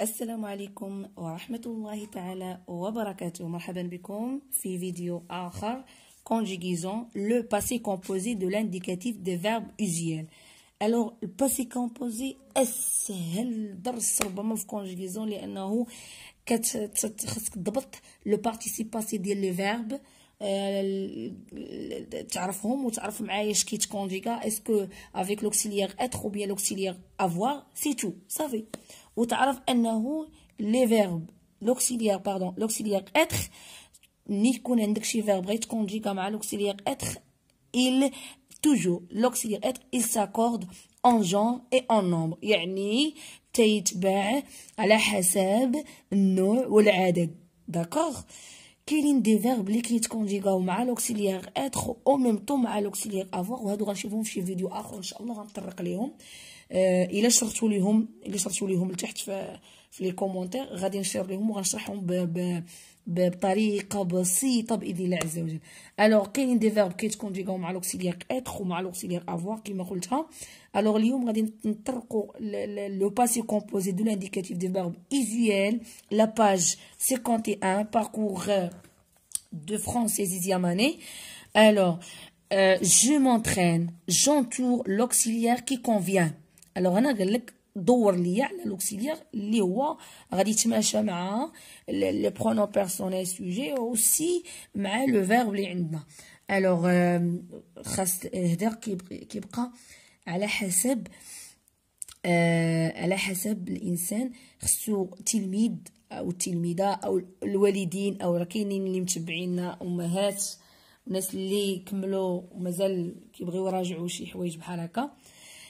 السلام عليكم ورحمة الله تعالى وبركاته مرحبا بكم في فيديو آخر conjugaison le passé composé de l'indicatif des verbes usuels alors le passé composé أسهل درس ربما في conjugaison لأنه خصك تضبط le participe passé ديال les verbes euh, تعرفهم وتعرف معايا اش كونجيكا اسكو افيك لوكسيليير اتر او bien l'auxiliaire افوار سي تو صافي وتعرف انه لي فيرب لوكسيليير باردون لوكسيليير اتر ملي يكون عندك شي فيرب غير تكونجيكا مع لوكسيليير اتر il toujours l'auxiliaire être il s'accorde en genre et en nombre يعني تيتباع على حسب النوع والعدد داكوغ كاينين دي فيرب لي كيتكونجيغاو مع لوكسيليير اتر او ميم طو مع لوكسيليير افوار وهادو غنشوفهم في شي فيديو اخر ان شاء الله غنطرق ليهم الى شرحتوا ليهم الا شرحتوا ليهم لتحت في, في لي كومونتير غادي نشير ليهم وغنشرحهم بطريقه بسيطه باذن الله عز وجل الوغ كاينين دي فيرب كيتكونجيغاو مع لوكسيليير اتر ومع لوكسيليير افوار كما قلتها الوغ اليوم غادي نطرقوا لو باسي كومبوزي دو لانديكاتيف دي 51 parcours de français et sixième année. Alors, je m'entraîne, j'entoure l'auxiliaire qui convient. الوغ هنا قال لك دور ليا على لوكسيليير اللي هو غادي يتماشى مع لي برونو بيرسونيل سوجي اوسي مع لو فيرب اللي عندنا الوغ euh, خاص هدا كيبقى على حسب آه، على حسب الانسان خصو تلميذ او التلميذه او الوالدين او راه كاينين اللي متبعينا امهات الناس اللي كملوا ومازال كيبغيو يراجعوا شي حوايج بحال هكا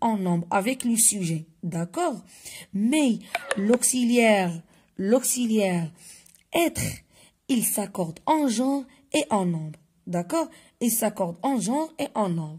en nombre avec le sujet. D'accord Mais l'auxiliaire, l'auxiliaire être, il s'accorde en genre et en nombre. D'accord Il s'accorde en genre et en nombre.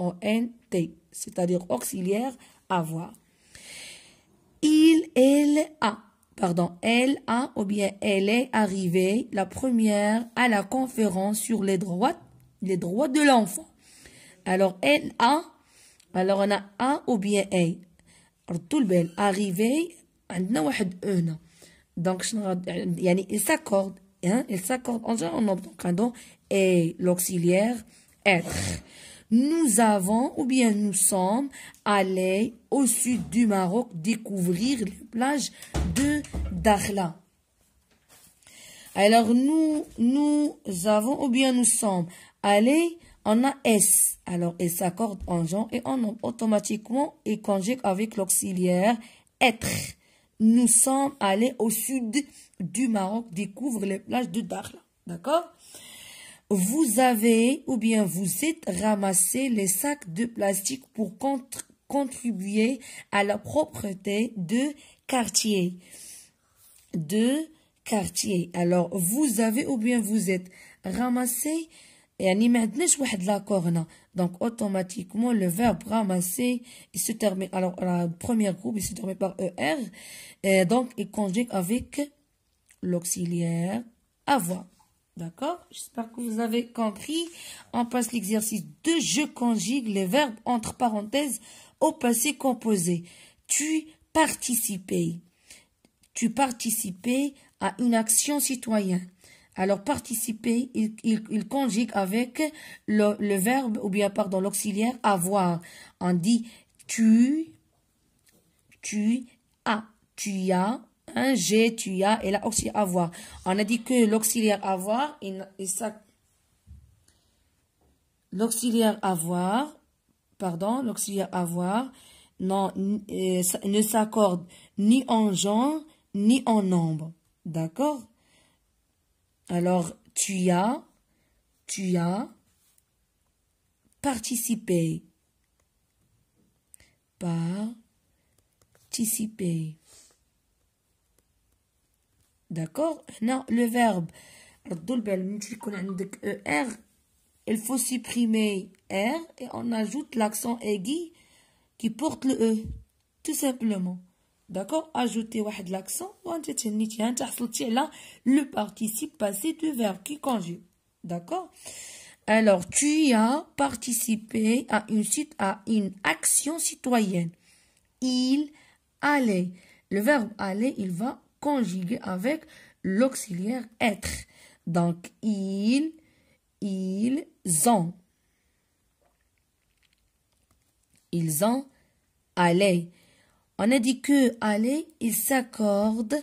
o -N c'est-à-dire auxiliaire avoir. Il, elle, a, pardon, elle a ou bien elle est arrivée la première à la conférence sur les droits, les droits de l'enfant. Alors, elle a, alors on a a ou bien elle. Artoulbel, arrivée, donc, il s'accorde. Hein, s'accorde. en un on et l'auxiliaire être nous avons ou bien nous sommes allés au sud du Maroc découvrir les plages de Dakhla. Alors nous, nous avons ou bien nous sommes allés, en a S. Alors elle s'accorde en genre et en automatiquement et conjugue avec l'auxiliaire être. Nous sommes allés au sud du Maroc découvrir les plages de Dakhla. D'accord vous avez ou bien vous êtes ramassé les sacs de plastique pour contribuer à la propreté de quartier. De quartier. Alors, vous avez ou bien vous êtes ramassé maintenant ما de la corne. Hein. Donc, automatiquement, le verbe ramasser, il se termine alors la première groupe il se termine par er donc il conjugue avec l'auxiliaire avoir D'accord J'espère que vous avez compris. On passe l'exercice de je conjugue les verbes entre parenthèses au passé composé. Tu participais. Tu participais à une action citoyenne. Alors, participer, il, conjugue avec le, verbe, ou bien, pardon, l'auxiliaire avoir. On dit tu, tu as, tu as un G, tu as, et là aussi avoir. On a dit que l'auxiliaire avoir, ça... l'auxiliaire avoir, pardon, l'auxiliaire avoir, non, euh, ne s'accorde ni en genre, ni en nombre. D'accord Alors, tu as, tu as participé. participé D'accord Non, le verbe. Euh, il faut supprimer R et on ajoute l'accent aigu qui porte le E. Tout simplement. D'accord Ajoutez l'accent. Le participe passé du verbe qui conjugue. D'accord Alors, tu as participé à une, à une action citoyenne. Il allait. Le verbe aller, il va conjugué avec l'auxiliaire être. Donc, ils, ils ont. Ils ont allé. On a dit que aller, il s'accorde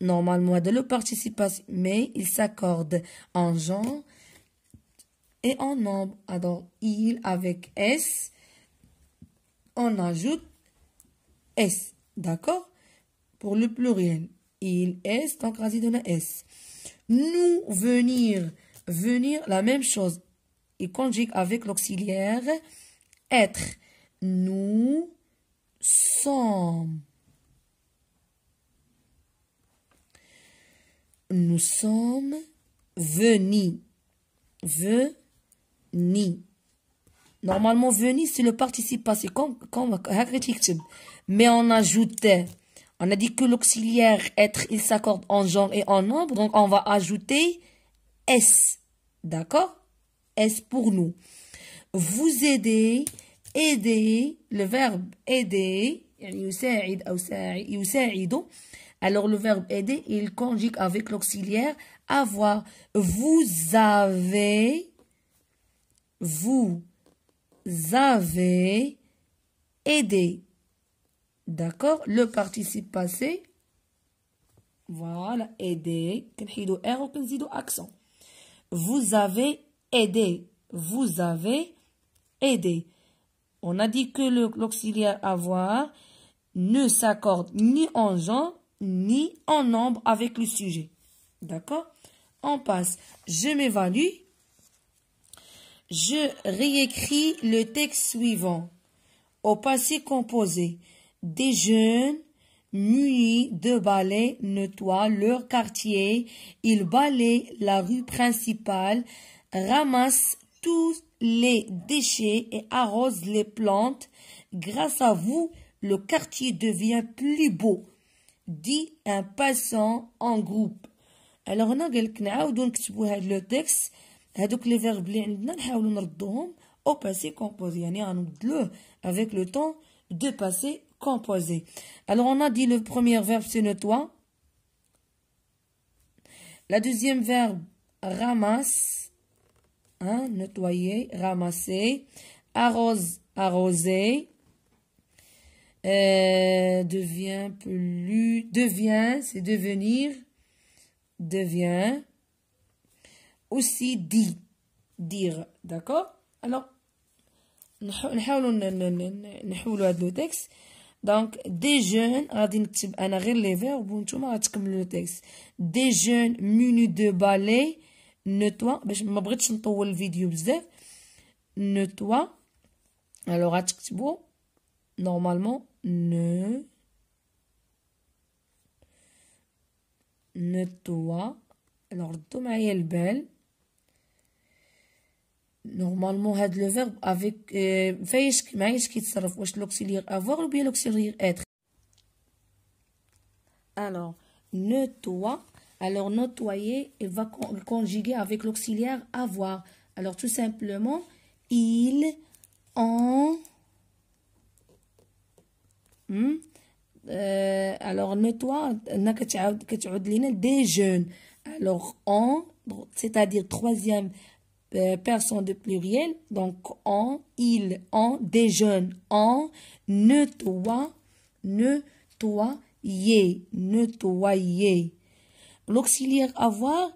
normalement de le participation, mais il s'accorde en genre et en nombre. Alors, ah, il avec S, on ajoute S, d'accord pour le pluriel. Il est, en rasé de la S. Nous, venir, venir, la même chose. Il conjugue avec l'auxiliaire être. Nous sommes. Nous sommes venus. Venus. Normalement, venus, c'est le participe passé. Comme, comme, mais on ajoutait on a dit que l'auxiliaire être, il s'accorde en genre et en nombre, donc on va ajouter S. D'accord S pour nous. Vous aider, aider, le verbe aider, alors le verbe aider, il conjugue avec l'auxiliaire avoir. Vous avez, vous avez aidé. D'accord Le participe passé. Voilà, aider. Vous avez aidé. Vous avez aidé. On a dit que l'auxiliaire avoir ne s'accorde ni en genre ni en nombre avec le sujet. D'accord On passe. Je m'évalue. Je réécris le texte suivant au passé composé des jeunes munis de balais nettoient leur quartier, ils balayent la rue principale, ramassent tous les déchets et arrosent les plantes. Grâce à vous, le quartier devient plus beau, dit un passant en groupe. Alors, on a le texte. هذوك لي فيرب اللي عندنا نحاولوا نردوهم au passé composé يعني avec le temps de passé alors, on a dit le premier verbe, c'est nettoie. La deuxième verbe, ramasse. nettoyer, ramasser. Arrose, arroser. devient, plus, devient, c'est devenir, devient, aussi dit, dire, d'accord Alors, nous texte دونك دي جون غادي نكتب انا غير لي فيرب وانتوما غتكملوا التكست دي جون موني دو بالي نتوا باش ما بغيتش نطول الفيديو بزاف نتوا الو غتكتبوا نورمالمون نو نتوا الو ردوا معايا البال normalement had le verbe avec euh, se l'auxiliaire avoir ou bien l'auxiliaire être alors nettoie alors nettoyer va conjuguer avec l'auxiliaire avoir alors tout simplement il en hmm, euh, alors nettoie que tu as de alors en c'est-à-dire troisième euh, personne de pluriel. Donc, en, il, en, des jeunes. On, ne toi, ne toi, yé, ne toi, yé. L'auxiliaire avoir,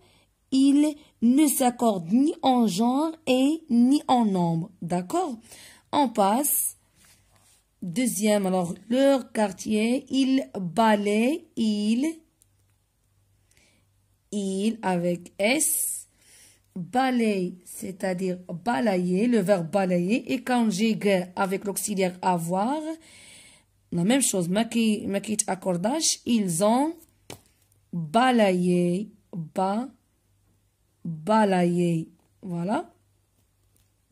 il ne s'accorde ni en genre et ni en nombre. D'accord On passe. Deuxième, alors, leur quartier, il balait il, il avec S Balayer, c'est-à-dire balayer, le verbe balayer, et quand j'ai avec l'auxiliaire avoir, la même chose, maquille, makit accordage, ils ont balayé, ba, balayé. Voilà.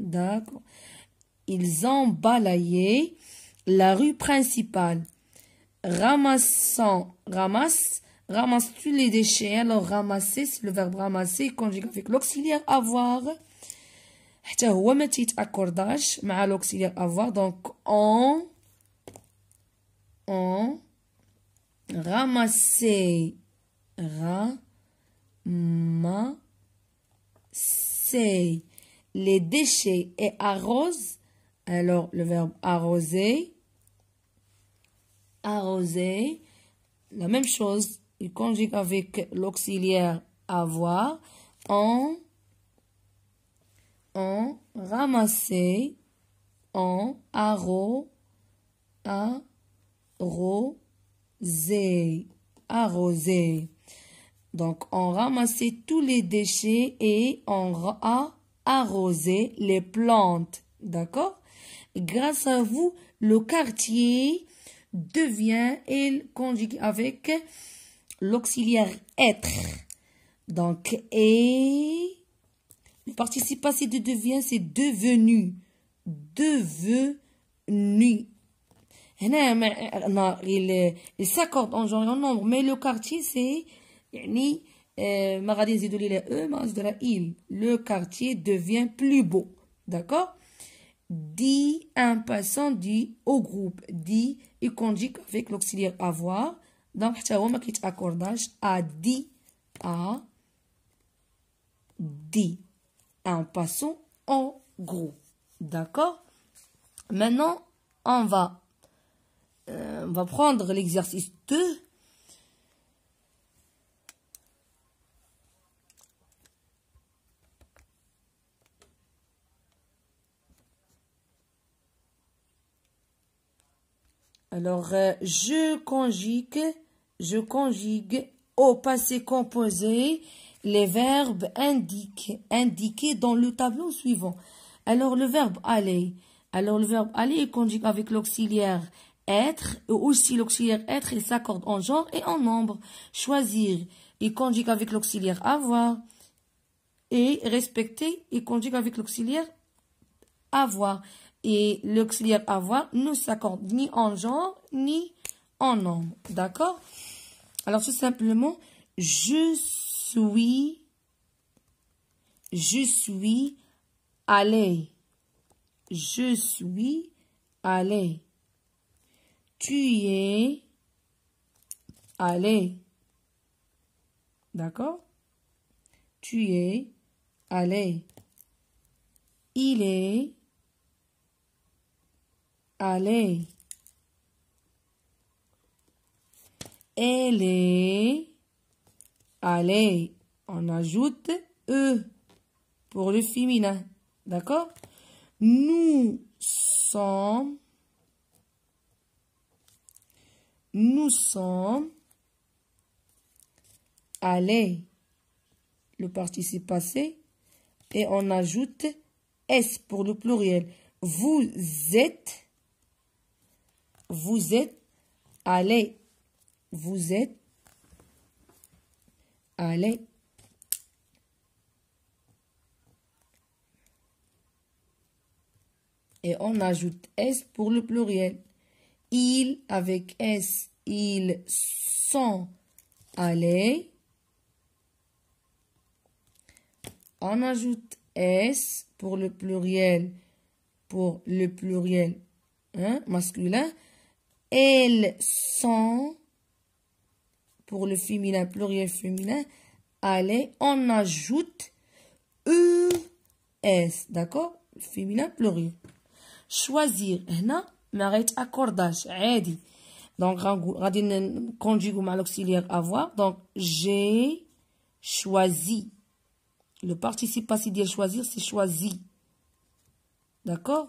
D'accord. Ils ont balayé la rue principale, ramassant, ramasse ramasse tu les déchets hein? Alors, ramasser, c'est le verbe ramasser, conjugué avec l'auxiliaire avoir. حتى هو accordage, mais مع l'auxiliaire avoir donc on on ramasser ramasser les déchets et arrose alors le verbe arroser arroser la même chose il conjugue avec l'auxiliaire avoir, en, en, ramasser, en, arro, arroser, arrosé. Donc, on ramasser tous les déchets et on a arrosé les plantes. D'accord Grâce à vous, le quartier devient, il conjugue avec l'auxiliaire être. Donc, et le participe passé de devient, c'est devenu. Devenu. Eh euh, il, euh, il s'accorde en genre et en nombre, mais le quartier, c'est. Euh, le quartier devient plus beau. D'accord Dit un passant, dit au groupe. Dit, il conjugue avec l'auxiliaire avoir. Donc حتى هو ما à ا A, ا Et on passe en gros d'accord maintenant on va euh, va prendre l'exercice 2 Alors, euh, je conjugue je conjugue au passé composé les verbes indiqués, dans le tableau suivant. Alors, le verbe aller. Alors, le verbe aller est conjugue avec l'auxiliaire être, et aussi l'auxiliaire être, il s'accorde en genre et en nombre. Choisir, il conjugue avec l'auxiliaire avoir. Et respecter, il conjugue avec l'auxiliaire avoir. Et l'auxiliaire avoir ne s'accorde ni en genre, ni en nombre. D'accord alors, tout simplement, je suis, je suis allé. Je suis allé. Tu es allé. D'accord Tu es allé. Il est allé. Elle est. Allez, on ajoute E pour le féminin. D'accord Nous sommes. Nous sommes. Allez, le participe passé. Et on ajoute S pour le pluriel. Vous êtes. Vous êtes. Allez, vous êtes allé et on ajoute S pour le pluriel. Il avec S, ils sont allés. On ajoute S pour le pluriel, pour le pluriel hein, masculin. Elles sont pour le féminin, pluriel féminin, allez, on ajoute ES, d'accord Féminin, pluriel. Choisir, هنا hein, m'arrête accordage, عادي. Donc, غادي ou mal auxiliaire avoir. Donc, j'ai choisi. Le participe passé choisir, c'est choisi. D'accord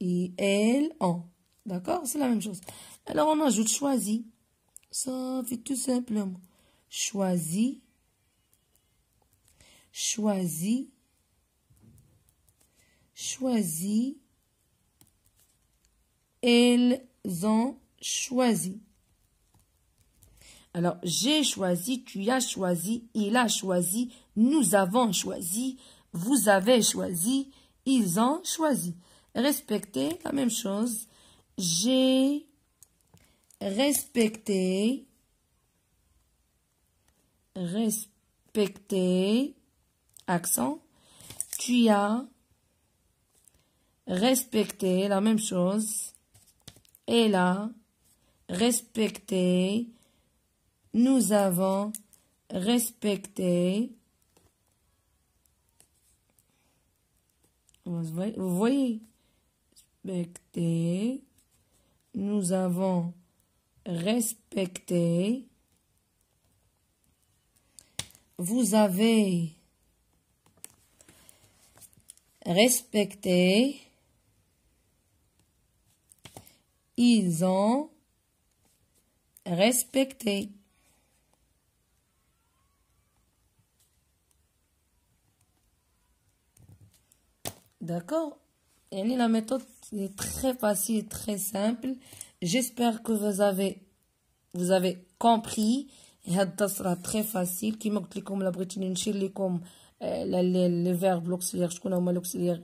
Et « elle ont ». D'accord C'est la même chose. Alors, on ajoute choisi, Ça fait tout simplement. choisi, choisi, choisi. Elles ont choisi. Alors, j'ai choisi, tu as choisi, il a choisi, nous avons choisi, vous avez choisi, ils ont choisi. Respecter, la même chose. J'ai respecté, respecté, accent. Tu as respecté, la même chose. Et là, respecté, nous avons respecté. Vous voyez respecté. Nous avons respecté. Vous avez respecté. Ils ont respecté. D'accord la méthode est très facile très simple. J'espère que vous avez, compris. Et ça sera très facile. Qui m'a comme la comme euh, les le verbe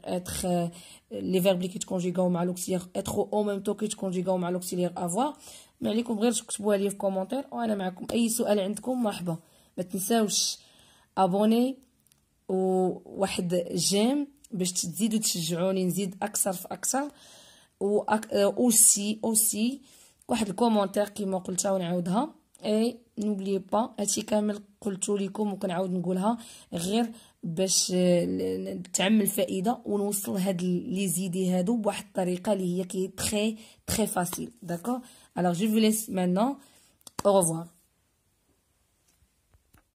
être, euh, les verbes qui au même temps que l'auxiliaire avoir. Mais vous je vous pouvez les commentaires. avec vous. si vous avez des n'oubliez pas ou un j'aime. باش تزيدوا تشجعوني نزيد اكثر في اكثر و اوسي اوسي واحد الكومونتير كيما قلتها ونعاودها اي نوبلي با هادشي كامل قلتو لكم وكنعاود نقولها غير باش تعمل فائده ونوصل هاد لي زيدي هادو بواحد الطريقه اللي هي كي تري تري فاسيل داكور الوغ جو فيليس ليس مانو او